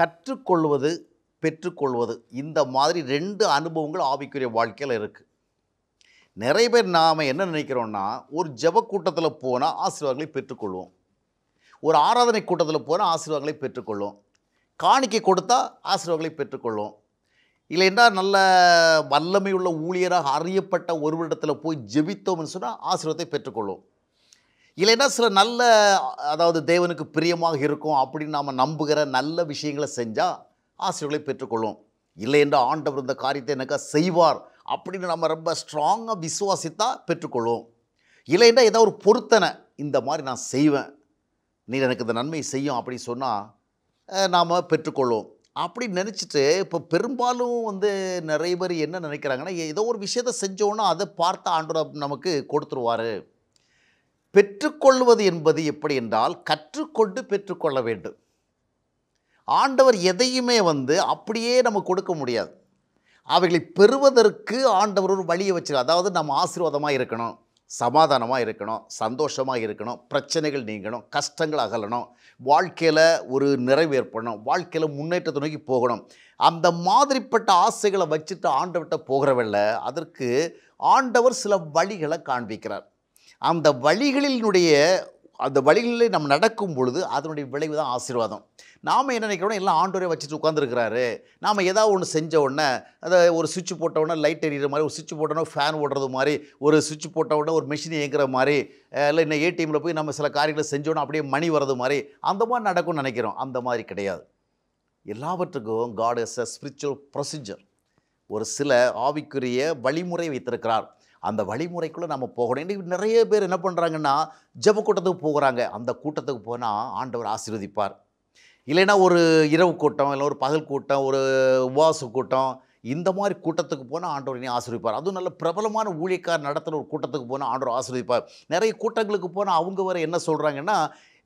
கற்றுக்கொள்வது பெற்றுக்கொள்வது இந்த மாதிரி ரெண்டு அனுபவங்கள் ஆவிக்குரிய வாழ்க்கையில் இருக்குது நிறைய பேர் நாம் என்ன நினைக்கிறோன்னா ஒரு ஜப கூட்டத்தில் போனால் ஆசீர்வாதங்களை பெற்றுக்கொள்வோம் ஒரு ஆராதனை கூட்டத்தில் போனால் ஆசீர்வாதங்களை பெற்றுக்கொள்வோம் காணிக்கை கொடுத்தா ஆசீர்வாதங்களை பெற்றுக்கொள்வோம் இல்லைன்னா நல்ல வல்லமையுள்ள ஊழியராக அறியப்பட்ட ஒருவரிடத்தில் போய் ஜெபித்தோம்னு சொன்னால் ஆசீர்வாதத்தை பெற்றுக்கொள்வோம் இல்லைன்னா சில நல்ல அதாவது தேவனுக்கு பிரியமாக இருக்கும் அப்படின்னு நாம் நம்புகிற நல்ல விஷயங்களை செஞ்சால் ஆசிரியர்களை பெற்றுக்கொள்ளும் இல்லை என்ற ஆண்டவர் இந்த காரியத்தை எனக்காக செய்வார் அப்படின்னு நம்ம ரொம்ப ஸ்ட்ராங்காக விசுவாசித்தா பெற்றுக்கொள்வோம் இல்லைன்னா ஏதாவது ஒரு பொருத்தனை இந்த மாதிரி நான் செய்வேன் நீ எனக்கு இந்த நன்மை செய்யும் அப்படின்னு சொன்னால் நாம் பெற்றுக்கொள்வோம் அப்படி நினச்சிட்டு இப்போ பெரும்பாலும் வந்து நிறைய பேர் என்ன நினைக்கிறாங்கன்னா ஏதோ ஒரு விஷயத்தை செஞ்சோன்னா அதை பார்த்து ஆண்டவர் நமக்கு கொடுத்துருவார் பெற்றுக்கொள்வது என்பது எப்படி என்றால் கற்றுக்கொண்டு பெற்றுக்கொள்ள வேண்டும் ஆண்டவர் எதையுமே வந்து அப்படியே நம்ம கொடுக்க முடியாது அவைகளை பெறுவதற்கு ஆண்டவர் ஒரு வழியை வச்சிருக்க அதாவது நம்ம ஆசீர்வாதமாக இருக்கணும் சமாதானமாக இருக்கணும் சந்தோஷமாக இருக்கணும் பிரச்சனைகள் நீங்கணும் கஷ்டங்கள் அகலணும் வாழ்க்கையில் ஒரு நிறைவேற்படணும் வாழ்க்கையில் முன்னேற்றத்தை நோக்கி போகணும் அந்த மாதிரிப்பட்ட ஆசைகளை வச்சுட்டு ஆண்டவர்கிட்ட போகிறவில்லை அதற்கு ஆண்டவர் சில வழிகளை காண்பிக்கிறார் அந்த வழிகளினுடைய அந்த வழிகளில் நம்ம நடக்கும் பொழுது அதனுடைய விளைவு தான் ஆசீர்வாதம் நாம் என்ன நினைக்கிறோம் எல்லாம் ஆண்டோரே வச்சுட்டு உட்காந்துருக்கிறாரு நாம் ஏதாவது ஒன்று செஞ்ச உடனே அதை ஒரு சுவிட்ச் போட்ட உடனே லைட் எரியிற மாதிரி ஒரு சுவிட்ச் போட்டோன்னா ஃபேன் ஓடுறது மாதிரி ஒரு சுவிட்ச் போட்ட உடனே ஒரு மிஷின் இயங்குற மாதிரி இல்லை இன்னும் ஏடிஎம்மில் போய் நம்ம சில காரியங்களை செஞ்சோன்னா அப்படியே மணி வர்றது மாதிரி அந்த மாதிரி நடக்கும்னு நினைக்கிறோம் அந்த மாதிரி கிடையாது எல்லாவற்றுக்கும் God is a spiritual procedure ஒரு சில ஆவிக்குரிய வழிமுறை வைத்திருக்கிறார் அந்த வழிமுறைக்குள்ளே நம்ம போகணும் இன்றைக்கி நிறைய பேர் என்ன பண்ணுறாங்கன்னா ஜப கூட்டத்துக்கு போகிறாங்க அந்த கூட்டத்துக்கு போனால் ஆண்டவர் ஆசீர்வதிப்பார் இல்லைன்னா ஒரு இரவு கூட்டம் இல்லை ஒரு பகல் கூட்டம் ஒரு உபவாச கூட்டம் இந்த மாதிரி கூட்டத்துக்கு போனால் ஆண்டவர் இனி ஆசிரியப்பார் அதுவும் நல்ல பிரபலமான ஊழியக்கார் நடத்துகிற ஒரு கூட்டத்துக்கு போனால் ஆண்டவர் ஆசிரியப்பார் நிறைய கூட்டங்களுக்கு போனால் அவங்க வர என்ன சொல்கிறாங்கன்னா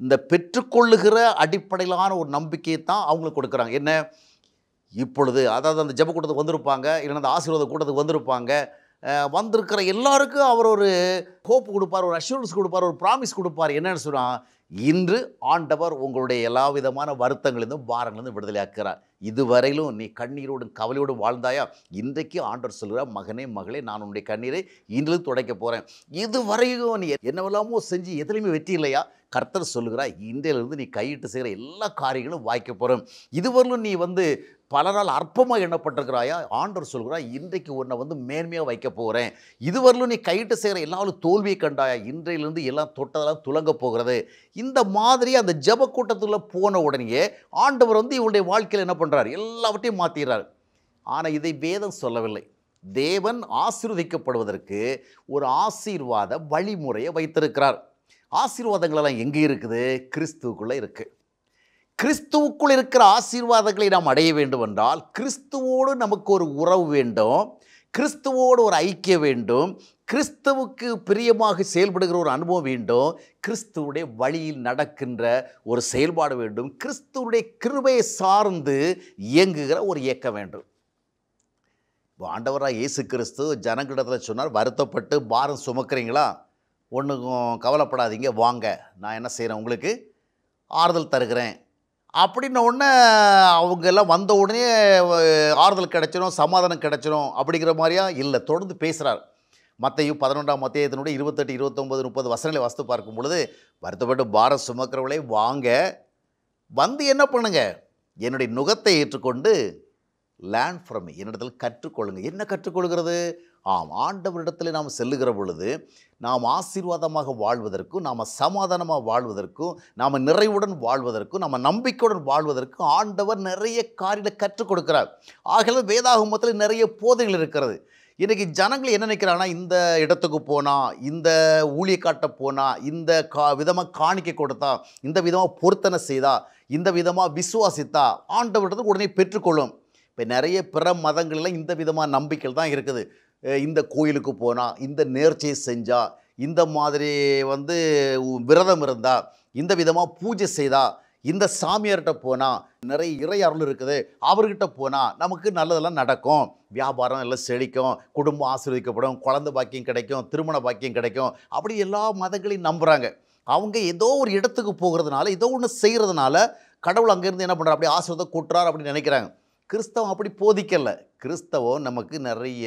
இந்த பெற்றுக்கொள்ளுகிற அடிப்படையிலான ஒரு நம்பிக்கையை தான் அவங்களுக்கு கொடுக்குறாங்க என்ன இப்பொழுது அதாவது அந்த ஜப கூட்டத்துக்கு வந்திருப்பாங்க இல்லைன்னா அந்த ஆசீர்வாத கூட்டத்துக்கு வந்திருப்பாங்க வந்திருக்கிற எல்லாருக்கும் அவர் ஒரு ஹோப் கொடுப்பார் ஒரு அஷூரன்ஸ் கொடுப்பார் ஒரு ப்ராமிஸ் கொடுப்பார் என்னன்னு சொன்னால் இன்று ஆண்டவர் உங்களுடைய எல்லா விதமான வருத்தங்களிலிருந்தும் பாரங்களிலிருந்து விடுதலையாக்குறார் இதுவரையிலும் நீ கண்ணீரோடும் கவலையோடும் வாழ்ந்தாயா இன்றைக்கு ஆண்டவர் சொல்கிறார் மகனே மகளே நான் உன்னுடைய கண்ணீரை இன்று துடைக்க போகிறேன் இதுவரையும் நீ என்னவெல்லாமோ செஞ்சு எதுலையுமே வெற்றி இல்லையா கர்த்தர் சொல்லுகிறா இந்தியிலிருந்து நீ கையிட்டு செய்கிற எல்லா காரியங்களும் வாய்க்க போகிறோம் இதுவரையிலும் நீ வந்து பலரால் அற்பமாக எண்ணப்பட்டிருக்கிறாயா ஆண்டவர் சொல்கிறா இன்றைக்கு உன்னை வந்து மேன்மையாக வைக்க போகிறேன் இதுவரையிலும் நீ கையிட்டு செய்கிற எல்லாரும் தோ தோல்வியை கண்டாயா இன்றையிலிருந்து எல்லாம் தொட்டதெல்லாம் துலங்க போகிறது இந்த மாதிரி அந்த ஜப கூட்டத்தில் போன உடனேயே ஆண்டவர் வந்து இவளுடைய வாழ்க்கையில் என்ன பண்ணுறார் எல்லாவற்றையும் மாற்றிடுறார் ஆனால் இதை வேதம் சொல்லவில்லை தேவன் ஆசீர்வதிக்கப்படுவதற்கு ஒரு ஆசீர்வாத வழிமுறையை வைத்திருக்கிறார் ஆசீர்வாதங்களெல்லாம் எங்கே இருக்குது கிறிஸ்துவுக்குள்ளே இருக்குது கிறிஸ்துவுக்குள் இருக்கிற ஆசீர்வாதங்களை நாம் அடைய வேண்டும் என்றால் கிறிஸ்துவோடு நமக்கு ஒரு உறவு வேண்டும் கிறிஸ்துவோடு ஒரு ஐக்கியம் வேண்டும் கிறிஸ்துவுக்கு பிரியமாக செயல்படுகிற ஒரு அனுபவம் வேண்டும் கிறிஸ்துவுடைய வழியில் நடக்கின்ற ஒரு செயல்பாடு வேண்டும் கிறிஸ்துவுடைய கிருபையை சார்ந்து இயங்குகிற ஒரு இயக்கம் வேண்டும் இப்போ ஆண்டவராக இயேசு கிறிஸ்து ஜனங்கிடத்தில் சொன்னார் வருத்தப்பட்டு பாரம் சுமக்கிறீங்களா ஒன்றுக்கும் கவலைப்படாதீங்க வாங்க நான் என்ன செய்கிறேன் உங்களுக்கு ஆறுதல் தருகிறேன் அப்படின்ன உடனே அவங்க எல்லாம் வந்த உடனே ஆறுதல் கிடச்சிடும் சமாதானம் கிடச்சிடும் அப்படிங்கிற மாதிரியா இல்லை தொடர்ந்து பேசுகிறார் மத்தையும் பதினொன்றாம் மத்தியத்தினுடைய இருபத்தெட்டு இருபத்தொம்பது முப்பது வசனங்களை வசத்து பார்க்கும் பொழுது வருத்தப்பட்டு பாரம் சுமக்கிறவளை வாங்க வந்து என்ன பண்ணுங்க என்னுடைய நுகத்தை ஏற்றுக்கொண்டு லேண்ட் ஃப்ரம் என்னிடத்தில் கற்றுக்கொள்ளுங்க என்ன கற்றுக்கொள்கிறது ஆம் ஆண்டவரிடத்தில் நாம் செல்லுகிற பொழுது நாம் ஆசீர்வாதமாக வாழ்வதற்கும் நாம் சமாதானமாக வாழ்வதற்கும் நாம் நிறைவுடன் வாழ்வதற்கும் நம்ம நம்பிக்கையுடன் வாழ்வதற்கும் ஆண்டவர் நிறைய காரியங்களை கற்றுக் கொடுக்கிறார் ஆகவே வேதாகமத்தில் நிறைய போதைகள் இருக்கிறது இன்றைக்கி ஜனங்கள் என்ன நினைக்கிறாங்கன்னா இந்த இடத்துக்கு போனால் இந்த ஊழியக்காட்ட போனால் இந்த கா விதமாக காணிக்க கொடுத்தா இந்த விதமாக பொருத்தனை செய்தா இந்த விதமாக விசுவாசித்தா ஆண்டவர்கிட்ட உடனே பெற்றுக்கொள்ளும் இப்போ நிறைய பிற மதங்கள்லாம் இந்த விதமாக நம்பிக்கைகள் தான் இருக்குது இந்த கோயிலுக்கு போனால் இந்த நேர்ச்சியை செஞ்சால் இந்த மாதிரி வந்து விரதம் இருந்தால் இந்த விதமாக பூஜை செய்தால் இந்த சாமியார்கிட்ட போனால் நிறைய இறை அருள் இருக்குது அவர்கிட்ட போனால் நமக்கு நல்லதெல்லாம் நடக்கும் வியாபாரம் எல்லாம் செழிக்கும் குடும்பம் ஆசீர்வதிக்கப்படும் குழந்த பாக்கியம் கிடைக்கும் திருமண பாக்கியம் கிடைக்கும் அப்படி எல்லா மதங்களையும் நம்புகிறாங்க அவங்க ஏதோ ஒரு இடத்துக்கு போகிறதுனால ஏதோ ஒன்று செய்கிறதுனால கடவுள் அங்கேருந்து என்ன பண்ணுறாரு அப்படி ஆசிரியத்தை கூட்டுறார் அப்படின்னு நினைக்கிறாங்க கிறிஸ்தவம் அப்படி போதிக்கலை கிறிஸ்தவம் நமக்கு நிறைய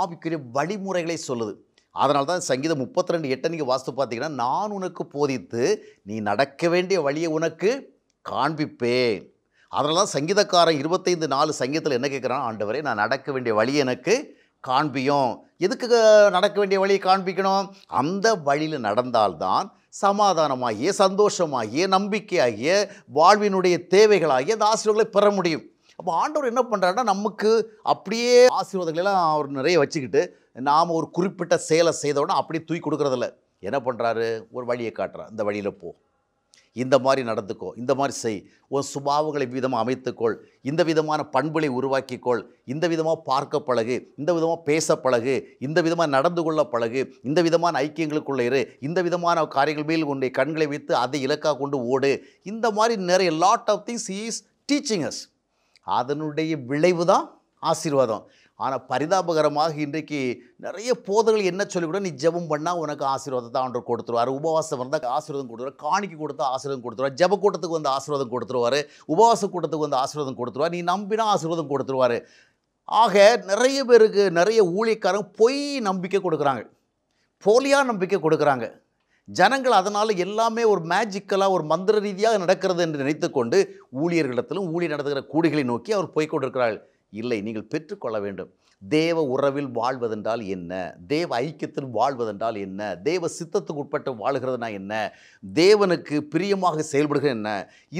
ஆவிக்குரிய வழிமுறைகளை சொல்லுது அதனால தான் சங்கீதம் முப்பத்தி ரெண்டு எட்டை நீங்கள் வாஸ்து பார்த்தீங்கன்னா நான் உனக்கு போதித்து நீ நடக்க வேண்டிய வழியை உனக்கு காண்பிப்பேன் அதனால தான் சங்கீதக்காரன் இருபத்தைந்து நாலு சங்கீதத்தில் என்ன கேட்குறான் வரை நான் நடக்க வேண்டிய வழி எனக்கு காண்பியும் எதுக்கு நடக்க வேண்டிய வழியை காண்பிக்கணும் அந்த வழியில் நடந்தால்தான் சமாதானமாகிய சந்தோஷமாகிய நம்பிக்கையாகிய வாழ்வினுடைய தேவைகளாகிய அந்த ஆசிரியர்களை பெற முடியும் அப்போ ஆண்டவர் என்ன பண்ணுறாருன்னா நமக்கு அப்படியே ஆசீர்வாதங்களெல்லாம் அவர் நிறைய வச்சுக்கிட்டு நாம் ஒரு குறிப்பிட்ட செயலை செய்தோடனே அப்படியே தூக்கி கொடுக்குறதில்ல என்ன பண்ணுறாரு ஒரு வழியை காட்டுறார் இந்த வழியில் போ இந்த மாதிரி நடந்துக்கோ இந்த மாதிரி செய் உன் சுபாவங்களை விதமாக அமைத்துக்கொள் இந்த விதமான பண்புகளை உருவாக்கிக்கொள் இந்த விதமாக பார்க்க பழகு இந்த விதமாக பேச பழகு இந்த விதமாக நடந்து கொள்ள பழகு இந்த விதமான ஐக்கியங்களுக்குள்ளே இரு இந்த விதமான காரியங்கள் மேல் உன்னுடைய கண்களை வைத்து அதை இலக்காக கொண்டு ஓடு இந்த மாதிரி நிறைய lot of things is teaching as அதனுடைய விளைவு தான் ஆசீர்வாதம் ஆனால் பரிதாபகரமாக இன்றைக்கு நிறைய போதர்கள் என்ன சொல்லிவிட கூட நீ ஜெபம் பண்ணால் உனக்கு ஆசீர்வாதத்தை ஆண்டவர் கொடுத்துருவார் உபவாசம் வந்தால் ஆசீர்வாதம் கொடுத்துருவார் காணிக்கு கொடுத்தா ஆசீர்வாதம் கொடுத்துருவார் ஜெப கூட்டத்துக்கு வந்து ஆசீர்வாதம் கொடுத்துருவார் உபவாச கூட்டத்துக்கு வந்து ஆசீர்வாதம் கொடுத்துருவார் நீ நம்பினா ஆசீர்வாதம் கொடுத்துருவார் ஆக நிறைய பேருக்கு நிறைய ஊழியக்காரங்க பொய் நம்பிக்கை கொடுக்குறாங்க போலியாக நம்பிக்கை கொடுக்குறாங்க ஜனங்கள் அதனால் எல்லாமே ஒரு மேஜிக்கலாக ஒரு மந்திர ரீதியாக நடக்கிறது என்று நினைத்துக்கொண்டு ஊழியர்களிடத்திலும் ஊழியர் நடத்துகிற கூடுகளை நோக்கி அவர் போய்கொண்டிருக்கிறார்கள் இல்லை நீங்கள் பெற்றுக்கொள்ள வேண்டும் தேவ உறவில் வாழ்வதென்றால் என்ன தேவ ஐக்கியத்தில் வாழ்வதென்றால் என்ன தேவ சித்தத்துக்கு உட்பட்டு வாழ்கிறதுனா என்ன தேவனுக்கு பிரியமாக செயல்படுகிற என்ன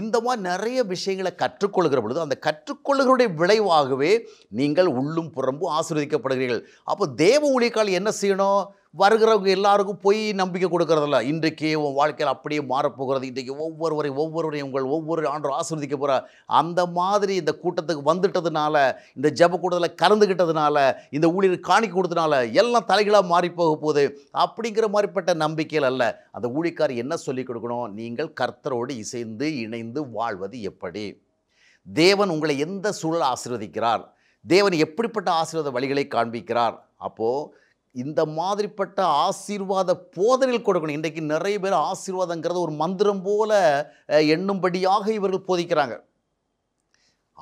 இந்த மாதிரி நிறைய விஷயங்களை கற்றுக்கொள்கிற பொழுது அந்த கற்றுக்கொள்கிறோடைய விளைவாகவே நீங்கள் உள்ளும் புறம்பும் ஆசீர்வதிக்கப்படுகிறீர்கள் அப்போ தேவ ஊழியக்கால் என்ன செய்யணும் வருகிறவங்க எல்லாருக்கும் போய் நம்பிக்கை கொடுக்கறதில்ல இன்றைக்கே உன் வாழ்க்கையில் அப்படியே மாறப்போகிறது இன்றைக்கு ஒவ்வொருவரையும் ஒவ்வொருவரையும் உங்கள் ஒவ்வொரு ஆண்டும் ஆசிர்வதிக்க போகிற அந்த மாதிரி இந்த கூட்டத்துக்கு வந்துட்டதுனால இந்த ஜப கூட்டத்தில் கலந்துக்கிட்டதுனால இந்த ஊழியர் காணிக்க கொடுத்தனால எல்லாம் தலைகளாக மாறி போக போகுது அப்படிங்கிற மாதிரிப்பட்ட நம்பிக்கையில் அல்ல அந்த ஊழிக்கார் என்ன சொல்லிக் கொடுக்கணும் நீங்கள் கர்த்தரோடு இசைந்து இணைந்து வாழ்வது எப்படி தேவன் உங்களை எந்த சூழல் ஆசிர்வதிக்கிறார் தேவன் எப்படிப்பட்ட ஆசீர்வாத வழிகளை காண்பிக்கிறார் அப்போது இந்த மாதிரிப்பட்ட ஆசீர்வாத போதனையில் கொடுக்கணும் இன்றைக்கு நிறைய பேர் ஆசீர்வாதங்கிறத ஒரு மந்திரம் போல எண்ணும்படியாக இவர்கள் போதிக்கிறாங்க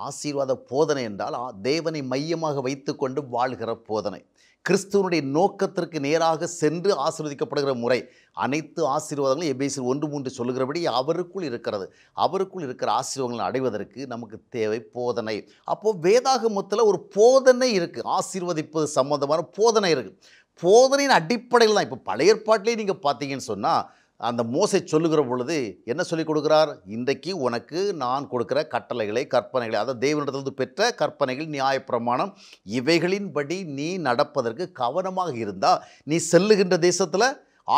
ஆசீர்வாத போதனை என்றால் தேவனை மையமாக வைத்துக்கொண்டு வாழ்கிற போதனை கிறிஸ்துவனுடைய நோக்கத்திற்கு நேராக சென்று ஆசீர்வதிக்கப்படுகிற முறை அனைத்து ஆசீர்வாதங்களும் எபேசியர் ஒன்று மூன்று சொல்லுகிறபடி அவருக்குள் இருக்கிறது அவருக்குள் இருக்கிற ஆசீர்வாதங்களை அடைவதற்கு நமக்கு தேவை போதனை அப்போது வேதாகமத்தில் ஒரு போதனை இருக்குது ஆசீர்வதிப்பது சம்மந்தமான போதனை இருக்குது போதனையின் அடிப்படையில் தான் இப்போ பழைய ஏற்பாட்டிலே நீங்கள் பார்த்தீங்கன்னு சொன்னால் அந்த மோசை சொல்லுகிற பொழுது என்ன சொல்லிக் கொடுக்குறார் இன்றைக்கு உனக்கு நான் கொடுக்குற கட்டளைகளை கற்பனைகளை அதாவது தேவனிடத்திலிருந்து பெற்ற கற்பனைகள் நியாயப்பிரமாணம் இவைகளின்படி நீ நடப்பதற்கு கவனமாக இருந்தால் நீ செல்லுகின்ற தேசத்தில்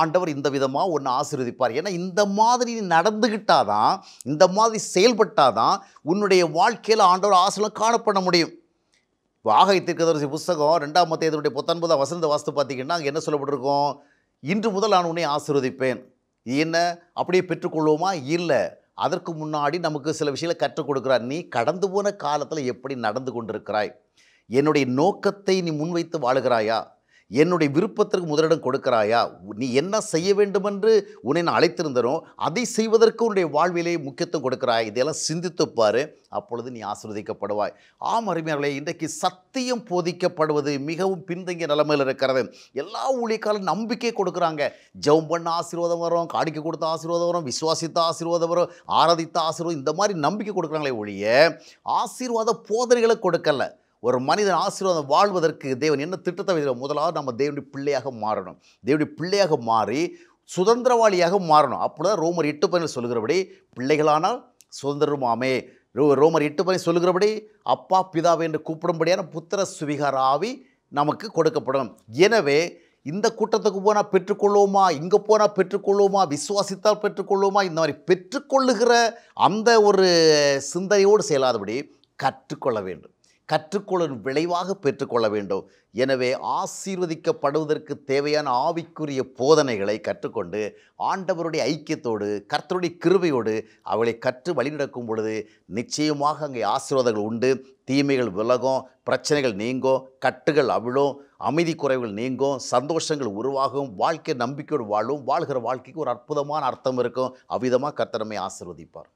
ஆண்டவர் இந்த விதமாக ஒன்று ஆசீர்வதிப்பார் ஏன்னா இந்த மாதிரி நீ நடந்துக்கிட்டாதான் இந்த மாதிரி செயல்பட்டாதான் உன்னுடைய வாழ்க்கையில் ஆண்டவர் ஆசீர்வாதம் காணப்பட முடியும் வாகை தீர்க்கதரிசி புஸ்தகம் ரெண்டாம் இதனுடைய பத்தொன்பதாம் வசந்த வாஸ்து பார்த்திங்கன்னா அங்கே என்ன சொல்லப்பட்டிருக்கோம் இன்று முதல் நான் உன்னை ஆசீர்வதிப்பேன் என்ன அப்படியே பெற்றுக்கொள்வோமா இல்லை அதற்கு முன்னாடி நமக்கு சில விஷயங்களை கற்றுக் கொடுக்குறார் நீ கடந்து போன காலத்தில் எப்படி நடந்து கொண்டிருக்கிறாய் என்னுடைய நோக்கத்தை நீ முன்வைத்து வாழுகிறாயா என்னுடைய விருப்பத்திற்கு முதலிடம் கொடுக்கிறாயா நீ என்ன செய்ய வேண்டுமென்று உன்னை நான் அழைத்திருந்தனோ அதை செய்வதற்கு உன்னுடைய வாழ்விலே முக்கியத்துவம் கொடுக்கிறாய் இதையெல்லாம் சிந்தித்துப்பார் அப்பொழுது நீ ஆசிர்வதிக்கப்படுவாய் ஆம் அருமையாளர்களே இன்றைக்கு சத்தியம் போதிக்கப்படுவது மிகவும் பின்தங்கிய நிலைமையில் இருக்கிறது எல்லா ஊழியக்காலும் நம்பிக்கை கொடுக்குறாங்க ஜவம் பண்ண ஆசீர்வாதம் வரும் காடிக்கு கொடுத்த ஆசீர்வாதம் வரும் விசுவாசித்த ஆசீர்வாதம் வரும் ஆராதித்த ஆசீர்வாதம் இந்த மாதிரி நம்பிக்கை கொடுக்குறாங்களே ஒழிய ஆசீர்வாத போதனைகளை கொடுக்கல ஒரு மனிதன் ஆசீர்வாதம் வாழ்வதற்கு தேவன் என்ன திட்டத்தை வைக்கிற முதலாவது நம்ம தேவனுடைய பிள்ளையாக மாறணும் தேவனுடைய பிள்ளையாக மாறி சுதந்திரவாளியாக மாறணும் அப்படிதான் ரோமர் எட்டு பணி சொல்கிறபடி பிள்ளைகளானால் சுதந்திரமாமே ரோ ரோமர் எட்டு பணி சொல்கிறபடி அப்பா பிதாவை என்று கூப்பிடும்படியான புத்திர சுவிகாராவி நமக்கு கொடுக்கப்படும் எனவே இந்த கூட்டத்துக்கு போனால் பெற்றுக்கொள்வோமா இங்கே போனால் பெற்றுக்கொள்வோமா விசுவாசித்தால் பெற்றுக்கொள்வோமா இந்த மாதிரி பெற்றுக்கொள்ளுகிற அந்த ஒரு சிந்தனையோடு செயலாதபடி கற்றுக்கொள்ள வேண்டும் கற்றுக்கொள்ளும் விளைவாக பெற்றுக்கொள்ள வேண்டும் எனவே ஆசீர்வதிக்கப்படுவதற்கு தேவையான ஆவிக்குரிய போதனைகளை கற்றுக்கொண்டு ஆண்டவருடைய ஐக்கியத்தோடு கர்த்தருடைய கிருபையோடு அவளை கற்று வழிநடக்கும் பொழுது நிச்சயமாக அங்கே ஆசீர்வாதங்கள் உண்டு தீமைகள் விலகும் பிரச்சனைகள் நீங்கும் கட்டுகள் அவிழும் அமைதி குறைவுகள் நீங்கும் சந்தோஷங்கள் உருவாகும் வாழ்க்கை நம்பிக்கையோடு வாழும் வாழ்கிற வாழ்க்கைக்கு ஒரு அற்புதமான அர்த்தம் இருக்கும் அவ்விதமாக கர்த்தனமை ஆசீர்வதிப்பார்